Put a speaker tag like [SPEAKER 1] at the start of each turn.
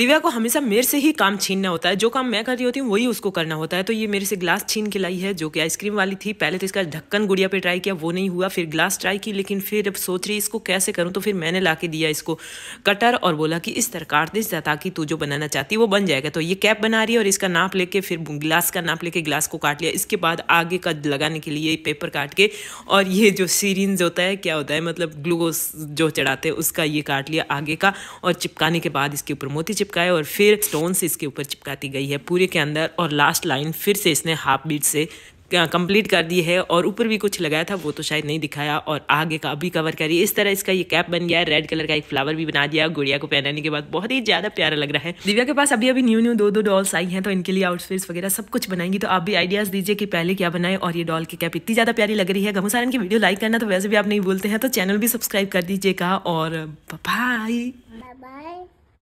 [SPEAKER 1] दिव्या को हमेशा मेरे से ही काम छीनना होता है जो काम मैं कर रही होती हूँ वही उसको करना होता है तो ये मेरे से ग्लास छीन के लाई है जो कि आइसक्रीम वाली थी पहले तो इसका ढक्कन गुड़िया पे ट्राई किया वो नहीं हुआ फिर ग्लास ट्राई की लेकिन फिर अब सोच रही इसको कैसे करूँ तो फिर मैंने ला दिया इसको कटर और बोला कि इस तरह काट दे ताकि तू जो बनाना चाहती वो बन जाएगा तो ये कैप बना रही है और इसका नाप लेके फिर ग्लास का नाप लेके ग्लास को काट लिया इसके बाद आगे का लगाने के लिए पेपर काट के और ये जो सीरिंज होता है क्या होता है मतलब ग्लूकोज जो चढ़ाते हैं उसका ये काट लिया आगे का और चिपकाने के बाद इसके ऊपर मोती चिपकाए और फिर स्टोन से इसके ऊपर चिपकाती गई है पूरे के अंदर और लास्ट लाइन फिर से इसने हाफ बीट से कंप्लीट कर दी है और ऊपर भी कुछ लगाया था वो तो शायद नहीं दिखाया और आगे का अभी कवर करिए इस तरह इसका ये कैप बन गया है रेड कलर का एक फ्लावर भी बना दिया गुड़िया को पहनाने के बाद बहुत ही ज्यादा प्यारा लग रहा है दिव्या के पास अभी अभी न्यू न्यू दो दो डॉल्स आई हैं तो इनके लिए आउटफिट्स वगैरह सब कुछ बनाएंगी तो आप भी आइडियाज दीजिए कि पहले क्या बनाए और ये डॉल की कैप इतनी ज्यादा प्यारी लग रही है गमोसारन की वीडियो लाइक करना तो वैसे भी आप नहीं बोलते हैं तो चैनल भी सब्सक्राइब कर दीजिएगा और बाय